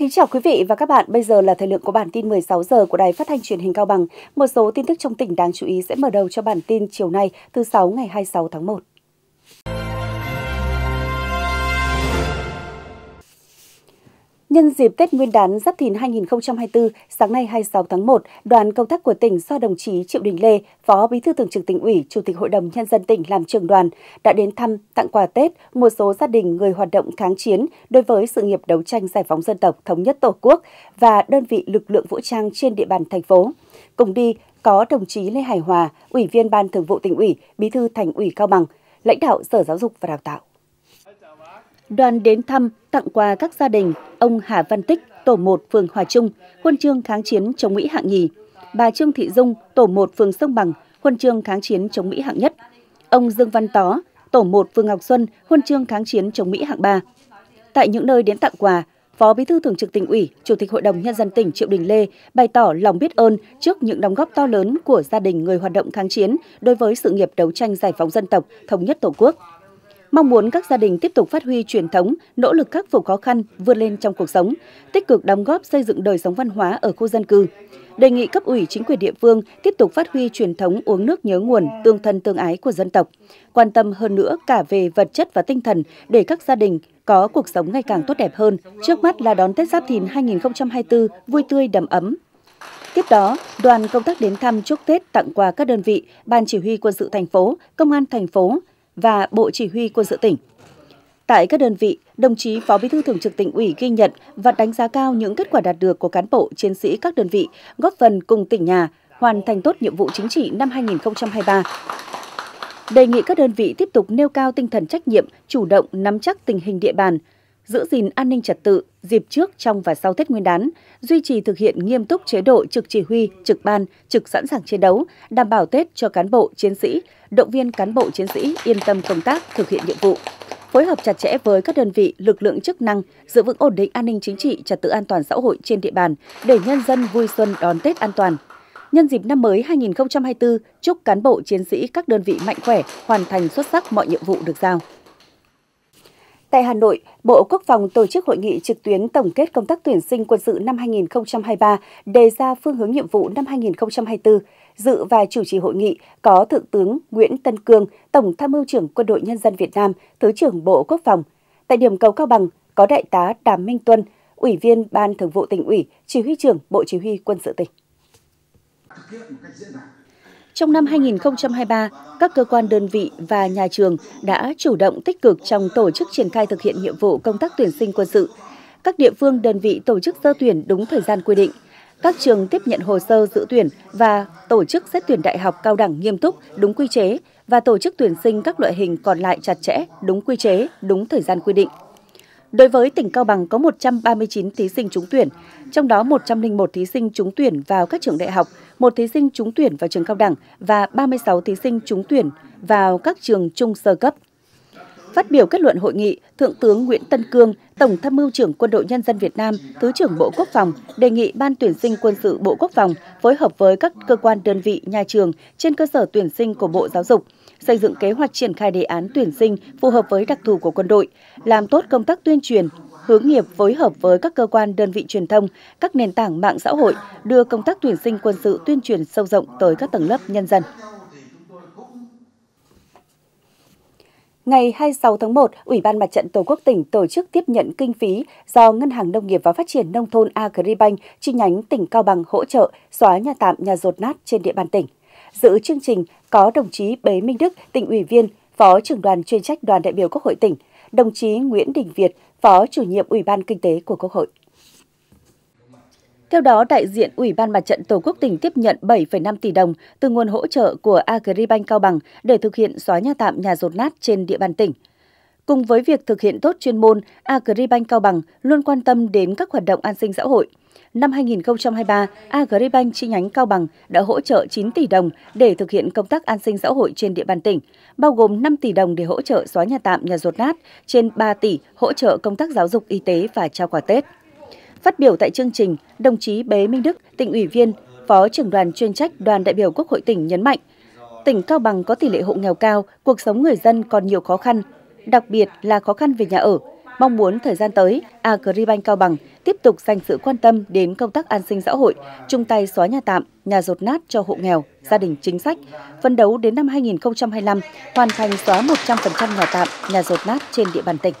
kính chào quý vị và các bạn. Bây giờ là thời lượng của bản tin 16 giờ của Đài Phát thanh Truyền hình Cao Bằng. Một số tin tức trong tỉnh đáng chú ý sẽ mở đầu cho bản tin chiều nay, thứ sáu ngày 26 tháng 1. Nhân dịp Tết Nguyên đán Giáp Thìn 2024, sáng nay 26 tháng 1, đoàn công tác của tỉnh do đồng chí Triệu Đình Lê, Phó Bí thư Thường trực tỉnh ủy, Chủ tịch Hội đồng Nhân dân tỉnh làm trưởng đoàn, đã đến thăm, tặng quà Tết một số gia đình người hoạt động kháng chiến đối với sự nghiệp đấu tranh giải phóng dân tộc, thống nhất Tổ quốc và đơn vị lực lượng vũ trang trên địa bàn thành phố. Cùng đi có đồng chí Lê Hải Hòa, Ủy viên Ban Thường vụ tỉnh ủy, Bí thư Thành ủy Cao Bằng, lãnh đạo Sở Giáo dục và Đào tạo. Đoàn đến thăm, tặng quà các gia đình ông Hà Văn Tích, tổ 1 phường Hòa Trung, huân chương kháng chiến chống Mỹ hạng nhì, bà Trương Thị Dung, tổ 1 phường Sông Bằng, huân chương kháng chiến chống Mỹ hạng nhất, ông Dương Văn Tó, tổ 1 phường Ngọc Xuân, huân chương kháng chiến chống Mỹ hạng 3. Tại những nơi đến tặng quà, Phó Bí thư Thường trực tỉnh ủy, Chủ tịch Hội đồng Nhân dân tỉnh Triệu Đình Lê bày tỏ lòng biết ơn trước những đóng góp to lớn của gia đình người hoạt động kháng chiến đối với sự nghiệp đấu tranh giải phóng dân tộc, thống nhất Tổ quốc mong muốn các gia đình tiếp tục phát huy truyền thống, nỗ lực khắc phục khó khăn, vươn lên trong cuộc sống, tích cực đóng góp xây dựng đời sống văn hóa ở khu dân cư. Đề nghị cấp ủy chính quyền địa phương tiếp tục phát huy truyền thống uống nước nhớ nguồn, tương thân tương ái của dân tộc, quan tâm hơn nữa cả về vật chất và tinh thần để các gia đình có cuộc sống ngày càng tốt đẹp hơn. Trước mắt là đón Tết Giáp Thìn 2024 vui tươi đầm ấm, Tiếp đó, đoàn công tác đến thăm chúc Tết tặng quà các đơn vị, Ban Chỉ huy Quân sự thành phố, Công an thành phố, và Bộ Chỉ huy Quân sự tỉnh. Tại các đơn vị, đồng chí Phó Bí thư Thường trực tỉnh ủy ghi nhận và đánh giá cao những kết quả đạt được của cán bộ, chiến sĩ các đơn vị, góp phần cùng tỉnh nhà hoàn thành tốt nhiệm vụ chính trị năm 2023. Đề nghị các đơn vị tiếp tục nêu cao tinh thần trách nhiệm, chủ động nắm chắc tình hình địa bàn, giữ gìn an ninh trật tự dịp trước, trong và sau Tết Nguyên đán, duy trì thực hiện nghiêm túc chế độ trực chỉ huy, trực ban, trực sẵn sàng chiến đấu, đảm bảo Tết cho cán bộ, chiến sĩ, động viên cán bộ chiến sĩ yên tâm công tác, thực hiện nhiệm vụ phối hợp chặt chẽ với các đơn vị, lực lượng chức năng giữ vững ổn định an ninh chính trị, trật tự an toàn xã hội trên địa bàn để nhân dân vui xuân đón Tết an toàn. Nhân dịp năm mới 2024, chúc cán bộ chiến sĩ các đơn vị mạnh khỏe, hoàn thành xuất sắc mọi nhiệm vụ được giao. Tại Hà Nội, Bộ Quốc phòng tổ chức hội nghị trực tuyến tổng kết công tác tuyển sinh quân sự năm 2023, đề ra phương hướng nhiệm vụ năm 2024. Dự và chủ trì hội nghị có Thượng tướng Nguyễn Tân Cương, Tổng tham mưu trưởng Quân đội Nhân dân Việt Nam, Thứ trưởng Bộ Quốc phòng. Tại điểm cầu Cao Bằng có Đại tá Đàm Minh Tuân, Ủy viên Ban Thường vụ tỉnh ủy, Chỉ huy trưởng Bộ Chỉ huy Quân sự tỉnh. Trong năm 2023, các cơ quan đơn vị và nhà trường đã chủ động tích cực trong tổ chức triển khai thực hiện nhiệm vụ công tác tuyển sinh quân sự. Các địa phương đơn vị tổ chức sơ tuyển đúng thời gian quy định. Các trường tiếp nhận hồ sơ dự tuyển và tổ chức xét tuyển đại học cao đẳng nghiêm túc, đúng quy chế và tổ chức tuyển sinh các loại hình còn lại chặt chẽ, đúng quy chế, đúng thời gian quy định. Đối với tỉnh Cao Bằng có 139 thí sinh trúng tuyển, trong đó 101 thí sinh trúng tuyển vào các trường đại học, một thí sinh trúng tuyển vào trường cao đẳng và 36 thí sinh trúng tuyển vào các trường trung sơ cấp. Phát biểu kết luận hội nghị, Thượng tướng Nguyễn Tân Cương, Tổng tham mưu trưởng Quân đội Nhân dân Việt Nam, Thứ trưởng Bộ Quốc phòng, đề nghị Ban tuyển sinh quân sự Bộ Quốc phòng phối hợp với các cơ quan đơn vị, nhà trường trên cơ sở tuyển sinh của Bộ Giáo dục, xây dựng kế hoạch triển khai đề án tuyển sinh phù hợp với đặc thù của quân đội, làm tốt công tác tuyên truyền, hướng nghiệp phối hợp với các cơ quan đơn vị truyền thông, các nền tảng mạng xã hội đưa công tác tuyển sinh quân sự tuyên truyền sâu rộng tới các tầng lớp nhân dân. Ngày 26 tháng 1, Ủy ban Mặt trận Tổ quốc tỉnh tổ chức tiếp nhận kinh phí do Ngân hàng Nông nghiệp và Phát triển Nông thôn Agribank chi nhánh tỉnh Cao Bằng hỗ trợ xóa nhà tạm nhà rột nát trên địa bàn tỉnh. Dự chương trình có đồng chí Bế Minh Đức, tỉnh ủy viên, Phó trưởng đoàn chuyên trách đoàn đại biểu Quốc hội tỉnh, đồng chí Nguyễn Đình Việt, Phó chủ nhiệm Ủy ban Kinh tế của Quốc hội. Theo đó, đại diện Ủy ban Mặt trận Tổ quốc tỉnh tiếp nhận 7,5 tỷ đồng từ nguồn hỗ trợ của Agribank Cao Bằng để thực hiện xóa nhà tạm nhà rột nát trên địa bàn tỉnh – Cùng với việc thực hiện tốt chuyên môn, Agribank Cao Bằng luôn quan tâm đến các hoạt động an sinh xã hội. Năm 2023, Agribank chi nhánh Cao Bằng đã hỗ trợ 9 tỷ đồng để thực hiện công tác an sinh xã hội trên địa bàn tỉnh, bao gồm 5 tỷ đồng để hỗ trợ xóa nhà tạm, nhà rột nát, trên 3 tỷ hỗ trợ công tác giáo dục y tế và trao quà Tết. Phát biểu tại chương trình, đồng chí Bế Minh Đức, tỉnh ủy viên, Phó trưởng đoàn chuyên trách Đoàn đại biểu Quốc hội tỉnh nhấn mạnh, tỉnh Cao Bằng có tỷ lệ hộ nghèo cao, cuộc sống người dân còn nhiều khó khăn, đặc biệt là khó khăn về nhà ở. Mong muốn thời gian tới, Agribank Cao Bằng tiếp tục dành sự quan tâm đến công tác an sinh xã hội, chung tay xóa nhà tạm, nhà rột nát cho hộ nghèo, gia đình chính sách, phấn đấu đến năm 2025 hoàn thành xóa 100% nhà tạm, nhà rột nát trên địa bàn tỉnh.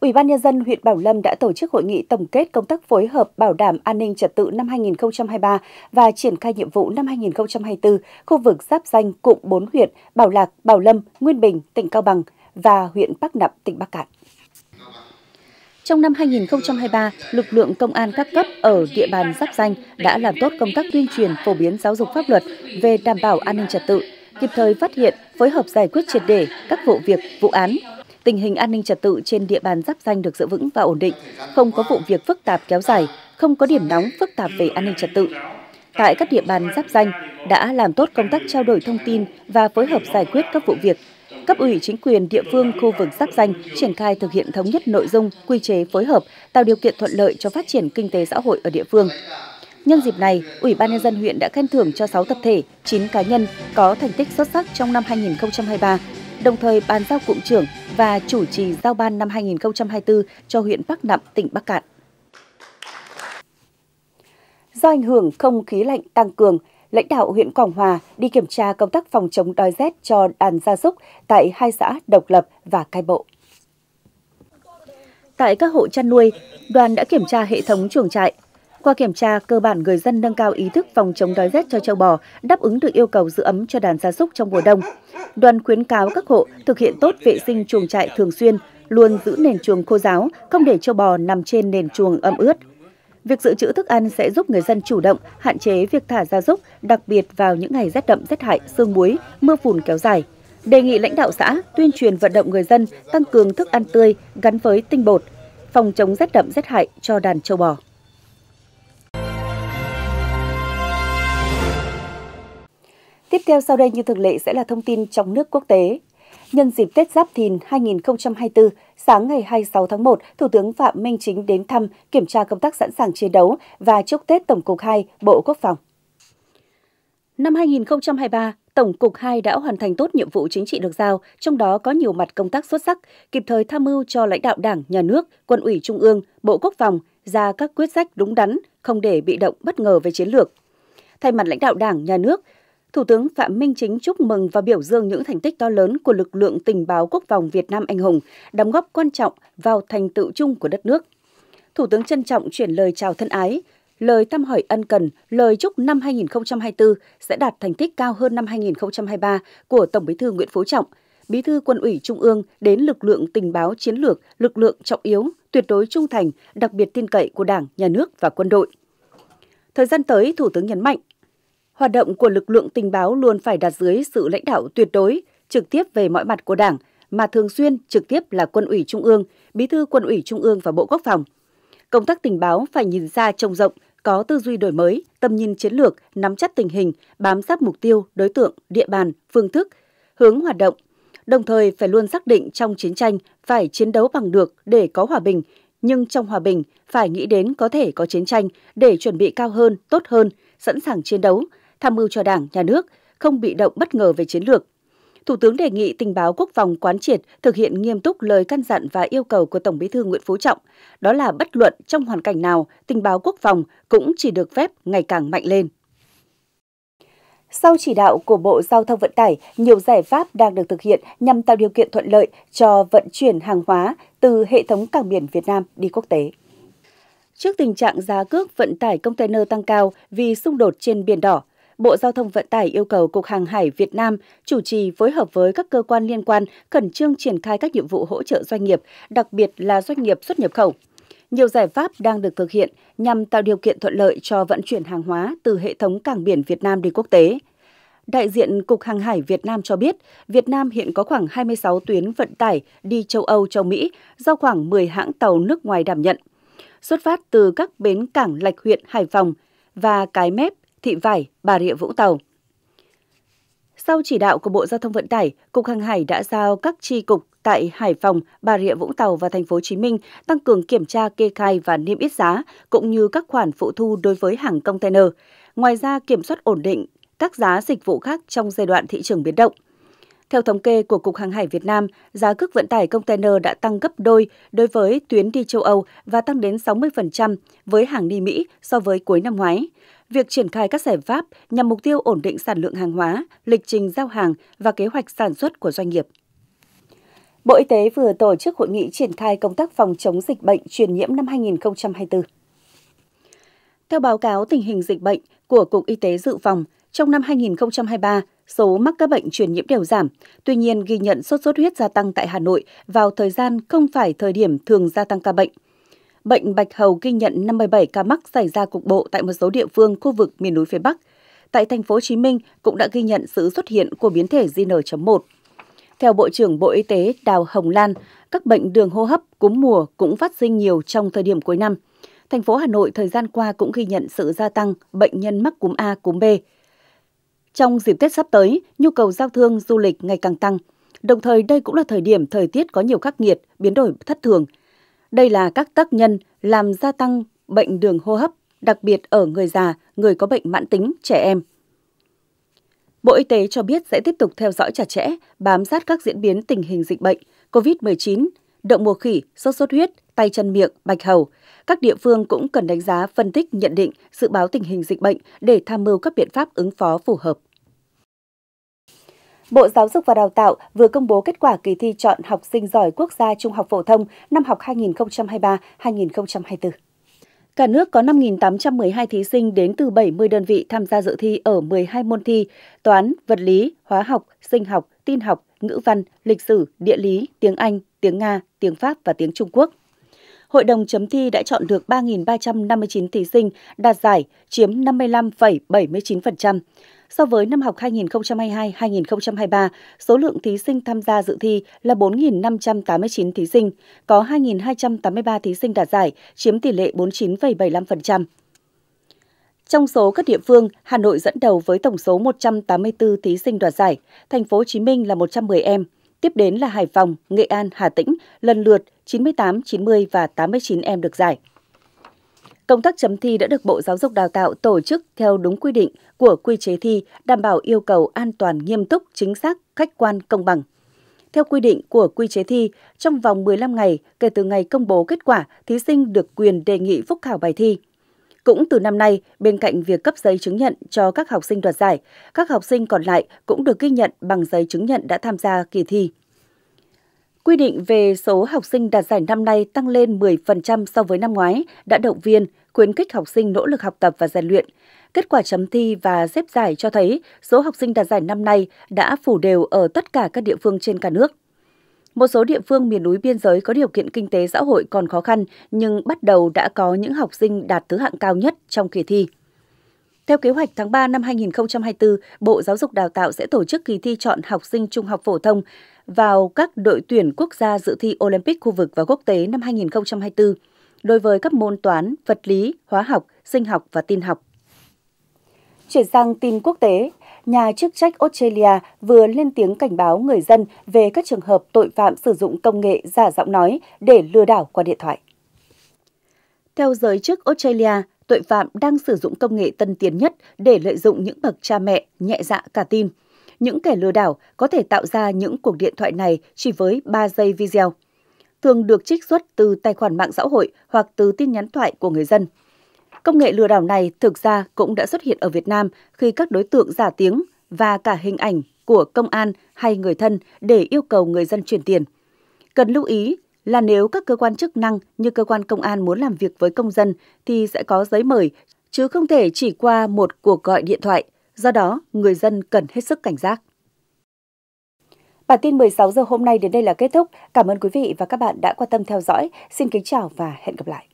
Ủy ban nhân dân huyện Bảo Lâm đã tổ chức hội nghị tổng kết công tác phối hợp bảo đảm an ninh trật tự năm 2023 và triển khai nhiệm vụ năm 2024 khu vực giáp danh cụm 4 huyện Bảo Lạc, Bảo Lâm, Nguyên Bình, tỉnh Cao Bằng và huyện Bắc Nậm, tỉnh Bắc Cạn. Trong năm 2023, lực lượng công an các cấp ở địa bàn giáp danh đã làm tốt công tác tuyên truyền phổ biến giáo dục pháp luật về đảm bảo an ninh trật tự, kịp thời phát hiện, phối hợp giải quyết triệt để các vụ việc, vụ án tình hình an ninh trật tự trên địa bàn giáp danh được giữ vững và ổn định, không có vụ việc phức tạp kéo dài, không có điểm nóng phức tạp về an ninh trật tự. Tại các địa bàn giáp danh đã làm tốt công tác trao đổi thông tin và phối hợp giải quyết các vụ việc. Cấp ủy chính quyền địa phương khu vực giáp danh triển khai thực hiện thống nhất nội dung, quy chế phối hợp, tạo điều kiện thuận lợi cho phát triển kinh tế xã hội ở địa phương. Nhân dịp này, Ủy ban nhân dân huyện đã khen thưởng cho 6 tập thể, 9 cá nhân có thành tích xuất sắc trong năm 2023 đồng thời bàn giao cụm trưởng và chủ trì giao ban năm 2024 cho huyện Bắc Nậm, tỉnh Bắc Cạn. Do ảnh hưởng không khí lạnh tăng cường, lãnh đạo huyện Quảng Hòa đi kiểm tra công tác phòng chống đói rét cho đàn gia súc tại hai xã Độc Lập và Cai Bộ. Tại các hộ chăn nuôi, đoàn đã kiểm tra hệ thống chuồng trại, qua kiểm tra, cơ bản người dân nâng cao ý thức phòng chống đói rét cho châu bò, đáp ứng được yêu cầu giữ ấm cho đàn gia súc trong mùa đông. Đoàn khuyến cáo các hộ thực hiện tốt vệ sinh chuồng trại thường xuyên, luôn giữ nền chuồng khô ráo, không để châu bò nằm trên nền chuồng ẩm ướt. Việc dự trữ thức ăn sẽ giúp người dân chủ động, hạn chế việc thả gia súc, đặc biệt vào những ngày rét đậm rét hại, sương muối, mưa phùn kéo dài. Đề nghị lãnh đạo xã tuyên truyền vận động người dân tăng cường thức ăn tươi gắn với tinh bột, phòng chống rét đậm rét hại cho đàn châu bò. Tiếp theo sau đây như thường lệ sẽ là thông tin trong nước quốc tế. Nhân dịp Tết Giáp Thìn 2024, sáng ngày 26 tháng 1, Thủ tướng Phạm Minh Chính đến thăm, kiểm tra công tác sẵn sàng chiến đấu và chúc Tết Tổng cục 2, Bộ Quốc phòng. Năm 2023, Tổng cục 2 đã hoàn thành tốt nhiệm vụ chính trị được giao, trong đó có nhiều mặt công tác xuất sắc, kịp thời tham mưu cho lãnh đạo Đảng, Nhà nước, Quân ủy Trung ương, Bộ Quốc phòng ra các quyết sách đúng đắn, không để bị động bất ngờ về chiến lược. Thay mặt lãnh đạo Đảng, Nhà nước, Thủ tướng Phạm Minh Chính chúc mừng và biểu dương những thành tích to lớn của lực lượng tình báo quốc phòng Việt Nam anh hùng, đóng góp quan trọng vào thành tựu chung của đất nước. Thủ tướng trân trọng chuyển lời chào thân ái, lời thăm hỏi ân cần, lời chúc năm 2024 sẽ đạt thành tích cao hơn năm 2023 của Tổng Bí thư Nguyễn Phú Trọng, Bí thư Quân ủy Trung ương đến lực lượng tình báo chiến lược, lực lượng trọng yếu, tuyệt đối trung thành, đặc biệt tin cậy của Đảng, Nhà nước và quân đội. Thời gian tới, Thủ tướng nhấn mạnh hoạt động của lực lượng tình báo luôn phải đặt dưới sự lãnh đạo tuyệt đối, trực tiếp về mọi mặt của Đảng, mà thường xuyên trực tiếp là Quân ủy Trung ương, Bí thư Quân ủy Trung ương và Bộ Quốc phòng. Công tác tình báo phải nhìn xa trông rộng, có tư duy đổi mới, tầm nhìn chiến lược, nắm chắc tình hình, bám sát mục tiêu, đối tượng, địa bàn, phương thức, hướng hoạt động. Đồng thời phải luôn xác định trong chiến tranh phải chiến đấu bằng được để có hòa bình, nhưng trong hòa bình phải nghĩ đến có thể có chiến tranh để chuẩn bị cao hơn, tốt hơn, sẵn sàng chiến đấu, tham mưu cho Đảng, Nhà nước, không bị động bất ngờ về chiến lược. Thủ tướng đề nghị tình báo quốc phòng quán triệt thực hiện nghiêm túc lời căn dặn và yêu cầu của Tổng Bí thư Nguyễn Phú Trọng, đó là bất luận trong hoàn cảnh nào, tình báo quốc phòng cũng chỉ được phép ngày càng mạnh lên. Sau chỉ đạo của Bộ Giao thông Vận tải, nhiều giải pháp đang được thực hiện nhằm tạo điều kiện thuận lợi cho vận chuyển hàng hóa từ hệ thống cảng biển Việt Nam đi quốc tế. Trước tình trạng giá cước vận tải container tăng cao vì xung đột trên biển đỏ, Bộ Giao thông Vận tải yêu cầu Cục Hàng hải Việt Nam chủ trì phối hợp với các cơ quan liên quan khẩn trương triển khai các nhiệm vụ hỗ trợ doanh nghiệp, đặc biệt là doanh nghiệp xuất nhập khẩu. Nhiều giải pháp đang được thực hiện nhằm tạo điều kiện thuận lợi cho vận chuyển hàng hóa từ hệ thống cảng biển Việt Nam đi quốc tế. Đại diện Cục Hàng hải Việt Nam cho biết, Việt Nam hiện có khoảng 26 tuyến vận tải đi châu Âu, châu Mỹ do khoảng 10 hãng tàu nước ngoài đảm nhận. Xuất phát từ các bến cảng Lạch Huyện, Hải Phòng và Cái Mép, Thị Vải, Bà Rịa Vũng Tàu. Sau chỉ đạo của Bộ Giao thông Vận tải, Cục Hàng hải đã giao các chi cục tại Hải Phòng, Bà Rịa Vũng Tàu và Thành phố Hồ Chí Minh tăng cường kiểm tra kê khai và niêm yết giá cũng như các khoản phụ thu đối với hàng container. Ngoài ra kiểm soát ổn định các giá dịch vụ khác trong giai đoạn thị trường biến động. Theo thống kê của Cục Hàng hải Việt Nam, giá cước vận tải container đã tăng gấp đôi đối với tuyến đi châu Âu và tăng đến 60% với hàng đi Mỹ so với cuối năm ngoái. Việc triển khai các giải pháp nhằm mục tiêu ổn định sản lượng hàng hóa, lịch trình giao hàng và kế hoạch sản xuất của doanh nghiệp. Bộ Y tế vừa tổ chức hội nghị triển khai công tác phòng chống dịch bệnh truyền nhiễm năm 2024. Theo báo cáo tình hình dịch bệnh của Cục Y tế Dự phòng, trong năm 2023, số mắc các bệnh truyền nhiễm đều giảm. Tuy nhiên, ghi nhận sốt xuất huyết gia tăng tại Hà Nội vào thời gian không phải thời điểm thường gia tăng ca bệnh – bệnh bạch hầu ghi nhận 57 ca mắc xảy ra cục bộ tại một số địa phương khu vực miền núi phía Bắc. Tại thành phố Hồ Chí Minh cũng đã ghi nhận sự xuất hiện của biến thể JN.1. Theo Bộ trưởng Bộ Y tế Đào Hồng Lan, các bệnh đường hô hấp, cúm mùa cũng phát sinh nhiều trong thời điểm cuối năm. Thành phố Hà Nội thời gian qua cũng ghi nhận sự gia tăng bệnh nhân mắc cúm A, cúm B. Trong dịp Tết sắp tới, nhu cầu giao thương du lịch ngày càng tăng. Đồng thời đây cũng là thời điểm thời tiết có nhiều khắc nghiệt, biến đổi thất thường – đây là các tác nhân làm gia tăng bệnh đường hô hấp, đặc biệt ở người già, người có bệnh mãn tính, trẻ em. Bộ Y tế cho biết sẽ tiếp tục theo dõi chặt chẽ, bám sát các diễn biến tình hình dịch bệnh COVID-19, động mùa khỉ, sốt xuất huyết, tay chân miệng, bạch hầu. Các địa phương cũng cần đánh giá, phân tích, nhận định, dự báo tình hình dịch bệnh để tham mưu các biện pháp ứng phó phù hợp. Bộ Giáo dục và Đào tạo vừa công bố kết quả kỳ thi chọn học sinh giỏi quốc gia trung học phổ thông năm học 2023-2024. Cả nước có 5.812 thí sinh đến từ 70 đơn vị tham gia dự thi ở 12 môn thi toán, vật lý, hóa học, sinh học, tin học, ngữ văn, lịch sử, địa lý, tiếng Anh, tiếng Nga, tiếng Pháp và tiếng Trung Quốc. Hội đồng chấm thi đã chọn được 3.359 thí sinh đạt giải, chiếm 55,79%. So với năm học 2022-2023, số lượng thí sinh tham gia dự thi là 4.589 thí sinh, có 2.283 thí sinh đạt giải, chiếm tỷ lệ 49,75%. Trong số các địa phương, Hà Nội dẫn đầu với tổng số 184 thí sinh đoạt giải, thành phố Hồ Chí Minh là 110 em, tiếp đến là Hải Phòng, Nghệ An, Hà Tĩnh, lần lượt 98, 90 và 89 em được giải. Công tác chấm thi đã được Bộ Giáo dục Đào tạo tổ chức theo đúng quy định của quy chế thi, đảm bảo yêu cầu an toàn, nghiêm túc, chính xác, khách quan, công bằng. Theo quy định của quy chế thi, trong vòng 15 ngày kể từ ngày công bố kết quả, thí sinh được quyền đề nghị phúc khảo bài thi. Cũng từ năm nay, bên cạnh việc cấp giấy chứng nhận cho các học sinh đoạt giải, các học sinh còn lại cũng được ghi nhận bằng giấy chứng nhận đã tham gia kỳ thi. Quy định về số học sinh đạt giải năm nay tăng lên 10% so với năm ngoái đã động viên, khuyến khích học sinh nỗ lực học tập và rèn luyện. Kết quả chấm thi và xếp giải cho thấy số học sinh đạt giải năm nay đã phủ đều ở tất cả các địa phương trên cả nước. Một số địa phương miền núi biên giới có điều kiện kinh tế xã hội còn khó khăn nhưng bắt đầu đã có những học sinh đạt thứ hạng cao nhất trong kỳ thi. Theo kế hoạch tháng 3 năm 2024, Bộ Giáo dục Đào tạo sẽ tổ chức kỳ thi chọn học sinh trung học phổ thông vào các đội tuyển quốc gia dự thi Olympic khu vực và quốc tế năm 2024 đối với các môn toán, vật lý, hóa học, sinh học và tin học. Chuyển sang tin quốc tế, nhà chức trách Australia vừa lên tiếng cảnh báo người dân về các trường hợp tội phạm sử dụng công nghệ giả giọng nói để lừa đảo qua điện thoại. Theo giới chức Australia, tội phạm đang sử dụng công nghệ tân tiến nhất để lợi dụng những bậc cha mẹ nhẹ dạ cả tin – những kẻ lừa đảo có thể tạo ra những cuộc điện thoại này chỉ với 3 giây video. Thường được trích xuất từ tài khoản mạng xã hội hoặc từ tin nhắn thoại của người dân. Công nghệ lừa đảo này thực ra cũng đã xuất hiện ở Việt Nam khi các đối tượng giả tiếng và cả hình ảnh của công an hay người thân để yêu cầu người dân chuyển tiền. Cần lưu ý là nếu các cơ quan chức năng như cơ quan công an muốn làm việc với công dân thì sẽ có giấy mời chứ không thể chỉ qua một cuộc gọi điện thoại – Do đó, người dân cần hết sức cảnh giác. Bản tin 16 giờ hôm nay đến đây là kết thúc. Cảm ơn quý vị và các bạn đã quan tâm theo dõi. Xin kính chào và hẹn gặp lại.